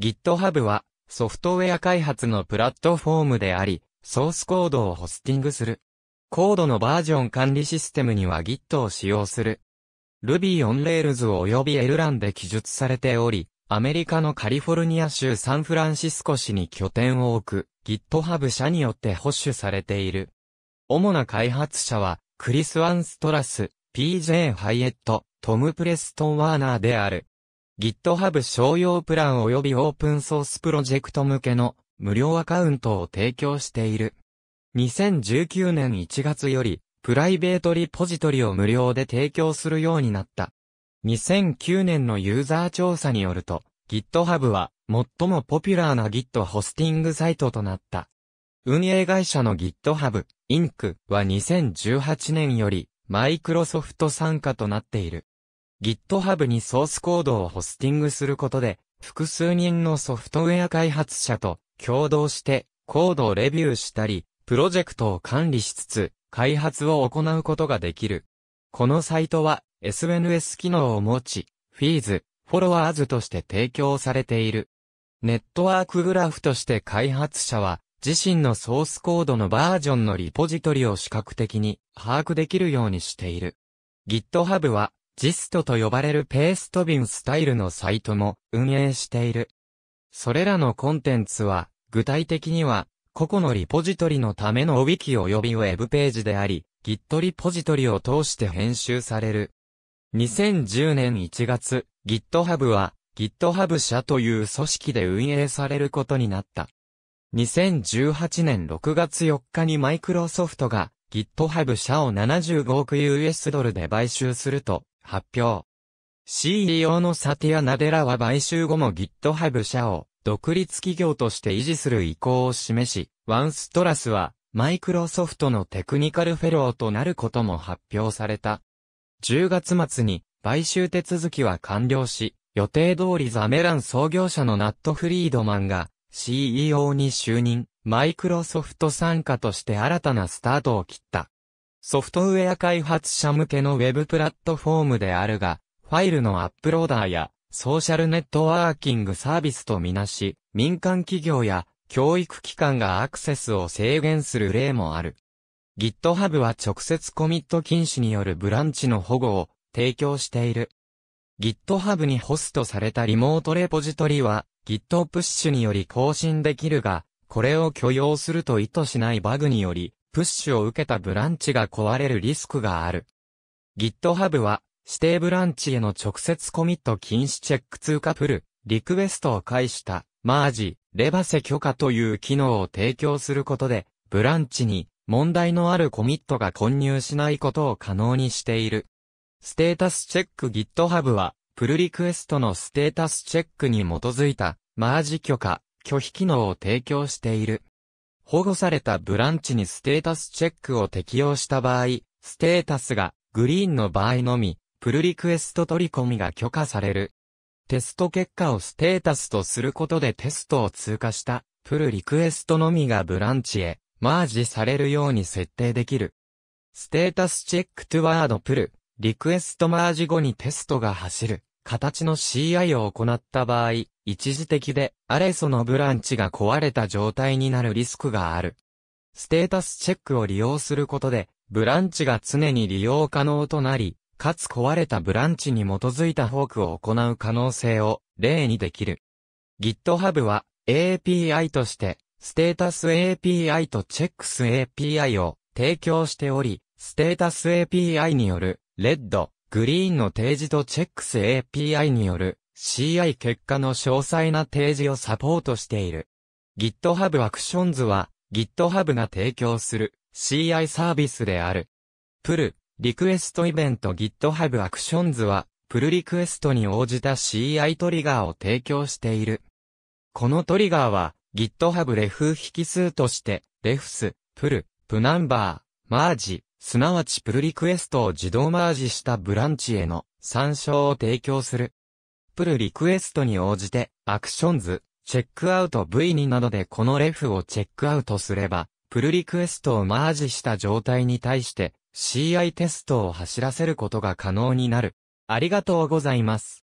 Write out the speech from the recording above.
GitHub はソフトウェア開発のプラットフォームであり、ソースコードをホスティングする。コードのバージョン管理システムには Git を使用する。Ruby on Rails 及び e r l a n で記述されており、アメリカのカリフォルニア州サンフランシスコ市に拠点を置く GitHub 社によって保守されている。主な開発者は、クリス・ワンストラス、PJ ハイエット、トム・プレストン・ワーナーである。GitHub 商用プラン及びオープンソースプロジェクト向けの無料アカウントを提供している。2019年1月よりプライベートリポジトリを無料で提供するようになった。2009年のユーザー調査によると GitHub は最もポピュラーな Git ホスティングサイトとなった。運営会社の GitHub、Inc. は2018年よりマイクロソフト参加となっている。GitHub にソースコードをホスティングすることで、複数人のソフトウェア開発者と共同してコードをレビューしたり、プロジェクトを管理しつつ、開発を行うことができる。このサイトは SNS 機能を持ち、フィーズ、フォロワーズとして提供されている。ネットワークグラフとして開発者は、自身のソースコードのバージョンのリポジトリを視覚的に把握できるようにしている。GitHub はジストと呼ばれるペーストビンスタイルのサイトも運営している。それらのコンテンツは、具体的には、個々のリポジトリのためのおびき及びウェブページであり、Git リポジトリを通して編集される。2010年1月、GitHub は GitHub 社という組織で運営されることになった。2018年6月4日にマイクロソフトが GitHub 社を75億 US ドルで買収すると発表。CEO のサティア・ナデラは買収後も GitHub 社を独立企業として維持する意向を示し、ワンストラスはマイクロソフトのテクニカルフェローとなることも発表された。10月末に買収手続きは完了し、予定通りザメラン創業者のナット・フリードマンが CEO に就任、マイクロソフト参加として新たなスタートを切った。ソフトウェア開発者向けのウェブプラットフォームであるが、ファイルのアップローダーやソーシャルネットワーキングサービスとみなし、民間企業や教育機関がアクセスを制限する例もある。GitHub は直接コミット禁止によるブランチの保護を提供している。GitHub にホストされたリモートレポジトリは Git プッシュにより更新できるが、これを許容すると意図しないバグにより、プッシュを受けたブランチが壊れるリスクがある。GitHub は、指定ブランチへの直接コミット禁止チェック通過プル、リクエストを介した、マージ、レバセ許可という機能を提供することで、ブランチに問題のあるコミットが混入しないことを可能にしている。ステータスチェック GitHub は、プルリクエストのステータスチェックに基づいた、マージ許可、拒否機能を提供している。保護されたブランチにステータスチェックを適用した場合、ステータスがグリーンの場合のみ、プルリクエスト取り込みが許可される。テスト結果をステータスとすることでテストを通過したプルリクエストのみがブランチへマージされるように設定できる。ステータスチェックトゥワードプル、リクエストマージ後にテストが走る。形の CI を行った場合、一時的でアレソのブランチが壊れた状態になるリスクがある。ステータスチェックを利用することで、ブランチが常に利用可能となり、かつ壊れたブランチに基づいたフォークを行う可能性を例にできる。GitHub は API として、ステータス API とチェックス API を提供しており、ステータス API による、レッド、グリーンの提示とチェックス API による CI 結果の詳細な提示をサポートしている。GitHub Actions は GitHub が提供する CI サービスである。プル、リクエストイベント GitHub Actions はプルリクエストに応じた CI トリガーを提供している。このトリガーは GitHub レフ引数として、レフス、プル、プナンバー、マージ、すなわちプルリクエストを自動マージしたブランチへの参照を提供する。プルリクエストに応じて、アクションズ、チェックアウト V2 などでこのレフをチェックアウトすれば、プルリクエストをマージした状態に対して CI テストを走らせることが可能になる。ありがとうございます。